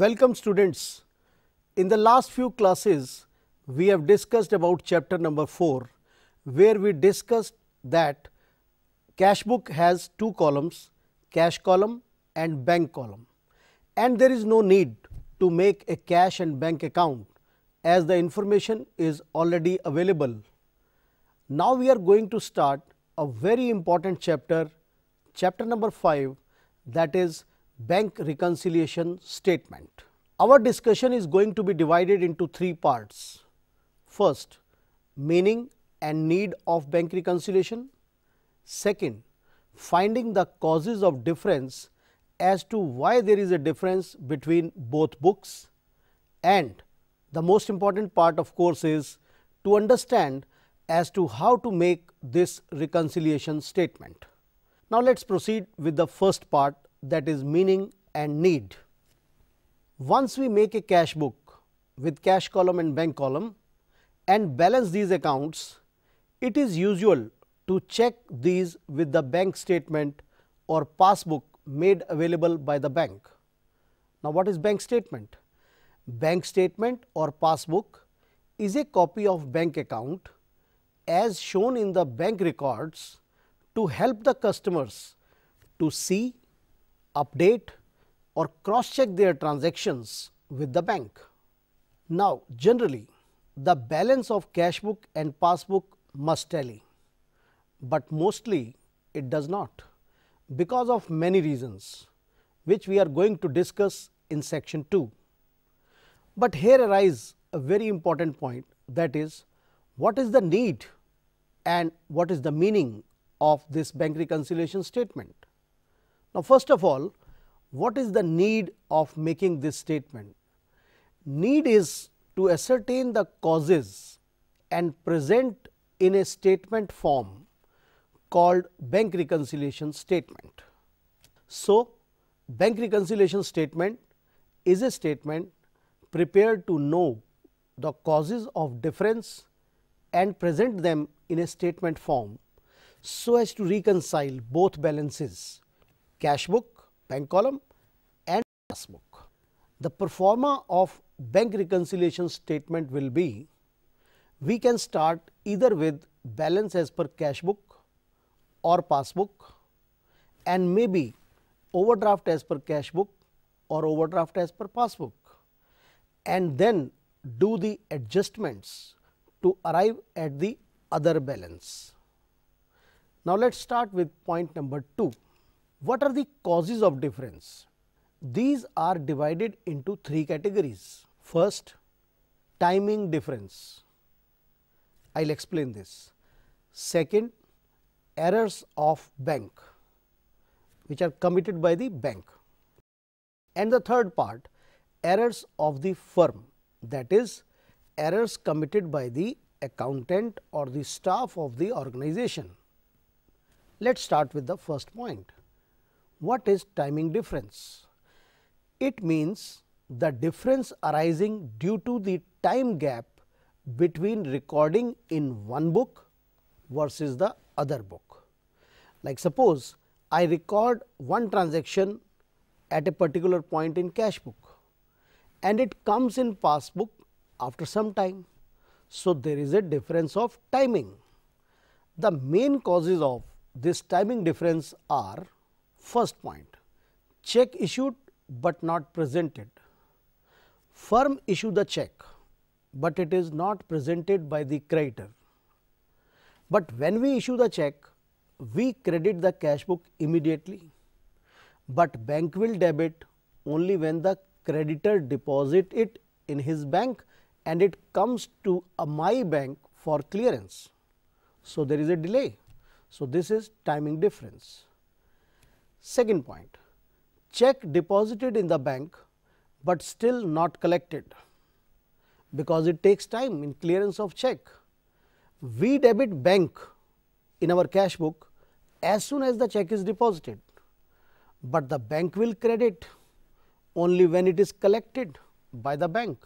Welcome students. In the last few classes, we have discussed about chapter number 4, where we discussed that cash book has two columns, cash column and bank column. And there is no need to make a cash and bank account as the information is already available. Now, we are going to start a very important chapter, chapter number 5 that is bank reconciliation statement. Our discussion is going to be divided into three parts. First, meaning and need of bank reconciliation. Second, finding the causes of difference as to why there is a difference between both books. And the most important part of course is to understand as to how to make this reconciliation statement. Now, let us proceed with the first part that is meaning and need. Once we make a cash book with cash column and bank column and balance these accounts, it is usual to check these with the bank statement or passbook made available by the bank. Now, what is bank statement? Bank statement or passbook is a copy of bank account as shown in the bank records to help the customers to see update or cross check their transactions with the bank. Now, generally, the balance of cash book and passbook must tally, but mostly it does not because of many reasons which we are going to discuss in section 2. But here arises a very important point that is what is the need and what is the meaning of this bank reconciliation statement. Now, first of all, what is the need of making this statement? Need is to ascertain the causes and present in a statement form called bank reconciliation statement. So, bank reconciliation statement is a statement prepared to know the causes of difference and present them in a statement form so as to reconcile both balances cash book, bank column and passbook. The performer of bank reconciliation statement will be, we can start either with balance as per cash book or passbook and maybe overdraft as per cash book or overdraft as per passbook and then do the adjustments to arrive at the other balance. Now, let us start with point number 2. What are the causes of difference? These are divided into three categories. First, timing difference. I will explain this. Second, errors of bank, which are committed by the bank. And the third part, errors of the firm, that is, errors committed by the accountant or the staff of the organization. Let us start with the first point. What is timing difference? It means the difference arising due to the time gap between recording in one book versus the other book. Like suppose I record one transaction at a particular point in cash book and it comes in passbook after some time. So, there is a difference of timing. The main causes of this timing difference are First point, check issued but not presented. Firm issue the check, but it is not presented by the creditor. But when we issue the check, we credit the cash book immediately, but bank will debit only when the creditor deposit it in his bank and it comes to uh, my bank for clearance. So, there is a delay. So, this is timing difference. Second point, check deposited in the bank, but still not collected because it takes time in clearance of check. We debit bank in our cash book as soon as the check is deposited, but the bank will credit only when it is collected by the bank.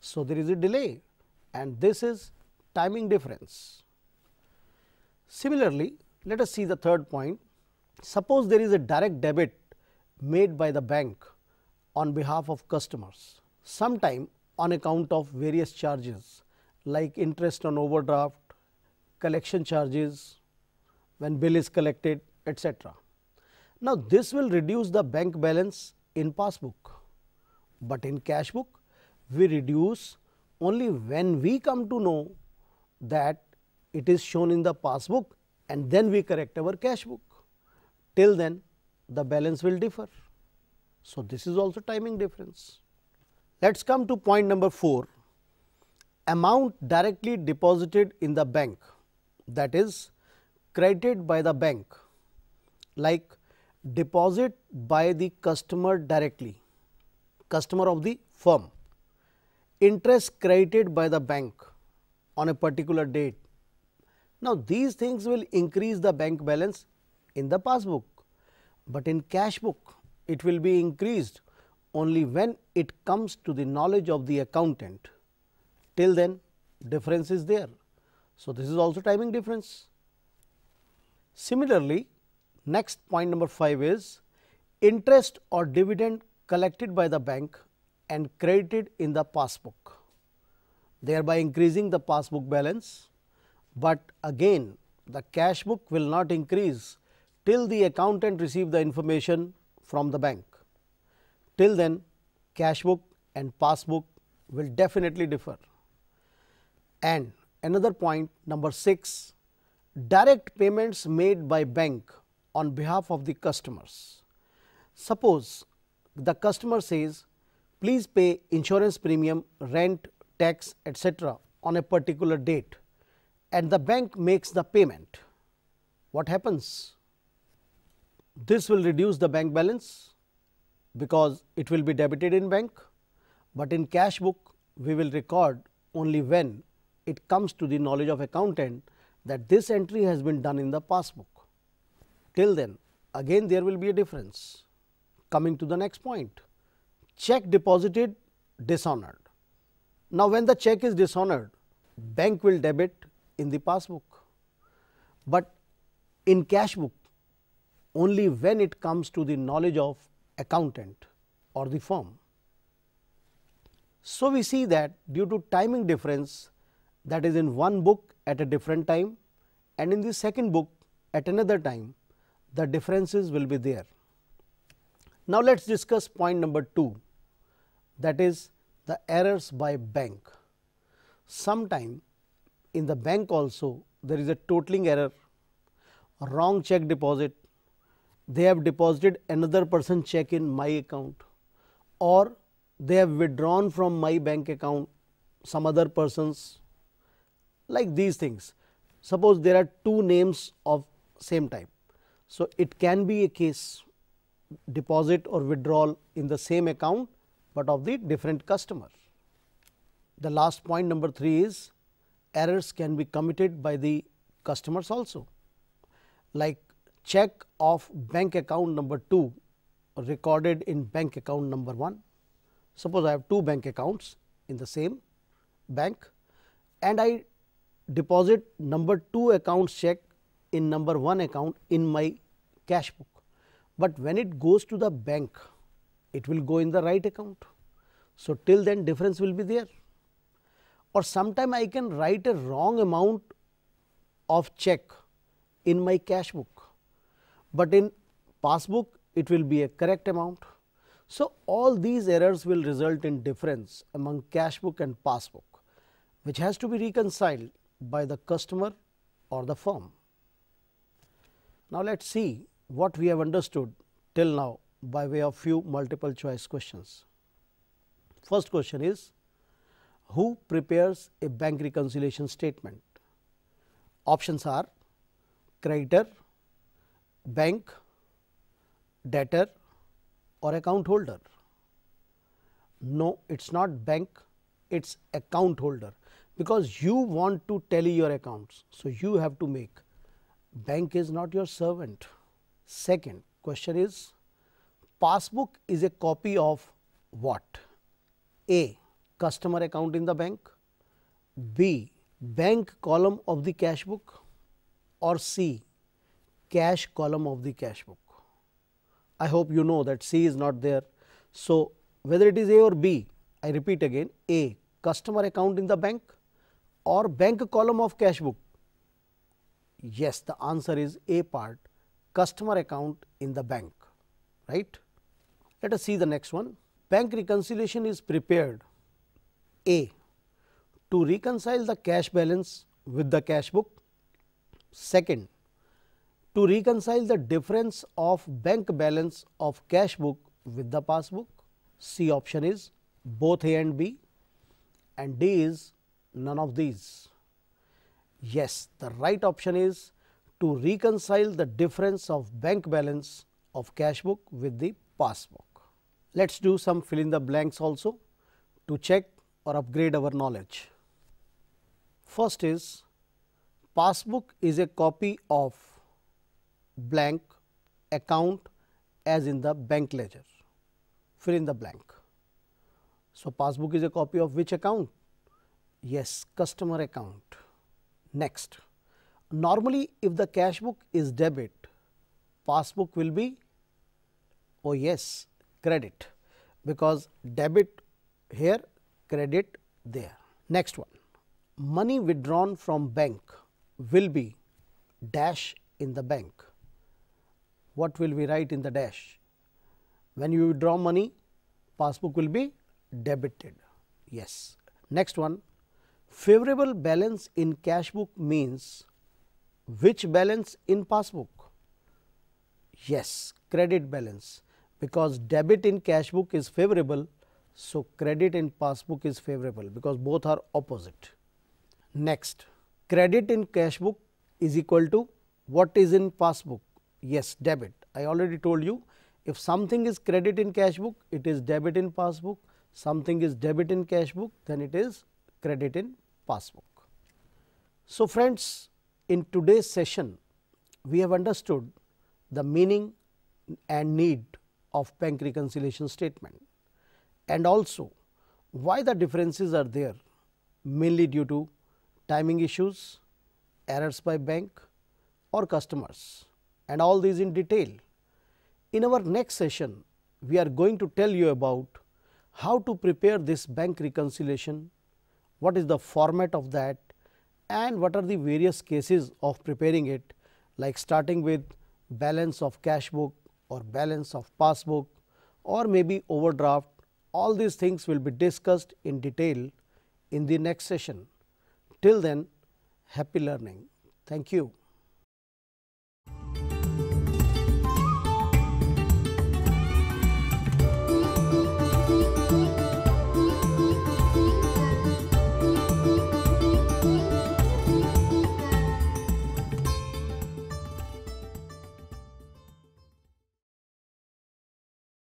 So, there is a delay and this is timing difference. Similarly, let us see the third point Suppose there is a direct debit made by the bank on behalf of customers, sometime on account of various charges like interest on overdraft, collection charges, when bill is collected, etc. Now, this will reduce the bank balance in passbook, but in cash book, we reduce only when we come to know that it is shown in the passbook and then we correct our cash book till then the balance will differ. So, this is also timing difference. Let us come to point number 4 amount directly deposited in the bank that is credited by the bank like deposit by the customer directly, customer of the firm, interest credited by the bank on a particular date. Now, these things will increase the bank balance in the passbook, but in cash book it will be increased only when it comes to the knowledge of the accountant. Till then difference is there. So, this is also timing difference. Similarly, next point number 5 is interest or dividend collected by the bank and credited in the passbook, thereby increasing the passbook balance, but again the cash book will not increase till the accountant receive the information from the bank. Till then cash book and passbook will definitely differ. And another point number 6 direct payments made by bank on behalf of the customers. Suppose the customer says please pay insurance premium, rent, tax etc. on a particular date and the bank makes the payment. What happens? This will reduce the bank balance because it will be debited in bank, but in cash book we will record only when it comes to the knowledge of accountant that this entry has been done in the passbook. Till then again there will be a difference. Coming to the next point, check deposited dishonored. Now, when the check is dishonored, bank will debit in the passbook, but in cash book only when it comes to the knowledge of accountant or the firm. So, we see that due to timing difference that is in one book at a different time and in the second book at another time the differences will be there. Now, let us discuss point number 2 that is the errors by bank. Sometime in the bank also there is a totaling error, wrong check deposit they have deposited another person check in my account or they have withdrawn from my bank account some other person's like these things. Suppose there are two names of same type. So, it can be a case deposit or withdrawal in the same account, but of the different customer. The last point number 3 is errors can be committed by the customers also like check of bank account number 2 recorded in bank account number 1. Suppose I have two bank accounts in the same bank and I deposit number 2 accounts check in number 1 account in my cash book. But when it goes to the bank, it will go in the right account. So, till then difference will be there or sometime I can write a wrong amount of check in my cash book but in passbook it will be a correct amount. So, all these errors will result in difference among cash book and passbook, which has to be reconciled by the customer or the firm. Now, let us see what we have understood till now by way of few multiple choice questions. First question is, who prepares a bank reconciliation statement? Options are creditor, bank, debtor or account holder? No, it is not bank, it is account holder because you want to tally your accounts. So, you have to make bank is not your servant. Second question is passbook is a copy of what? A. Customer account in the bank, B. Bank column of the cash book or C cash column of the cash book. I hope you know that C is not there. So, whether it is A or B, I repeat again A customer account in the bank or bank column of cash book. Yes, the answer is A part customer account in the bank, right. Let us see the next one. Bank reconciliation is prepared A to reconcile the cash balance with the cash book. Second, to reconcile the difference of bank balance of cash book with the passbook. C option is both A and B and D is none of these. Yes, the right option is to reconcile the difference of bank balance of cash book with the passbook. Let us do some fill in the blanks also to check or upgrade our knowledge. First is passbook is a copy of blank account as in the bank ledger, fill in the blank. So, passbook is a copy of which account? Yes, customer account. Next, normally if the cash book is debit, passbook will be, oh yes, credit because debit here, credit there. Next one, money withdrawn from bank will be dash in the bank what will we write in the dash? When you draw money, passbook will be debited. Yes. Next one, favorable balance in cash book means which balance in passbook? Yes, credit balance because debit in cash book is favorable. So, credit in passbook is favorable because both are opposite. Next, credit in cash book is equal to what is in passbook Yes, debit. I already told you if something is credit in cash book, it is debit in passbook. Something is debit in cash book, then it is credit in passbook. So, friends, in today's session, we have understood the meaning and need of bank reconciliation statement and also why the differences are there mainly due to timing issues, errors by bank or customers and all these in detail. In our next session, we are going to tell you about how to prepare this bank reconciliation, what is the format of that and what are the various cases of preparing it like starting with balance of cash book or balance of passbook or maybe overdraft. All these things will be discussed in detail in the next session. Till then, happy learning. Thank you.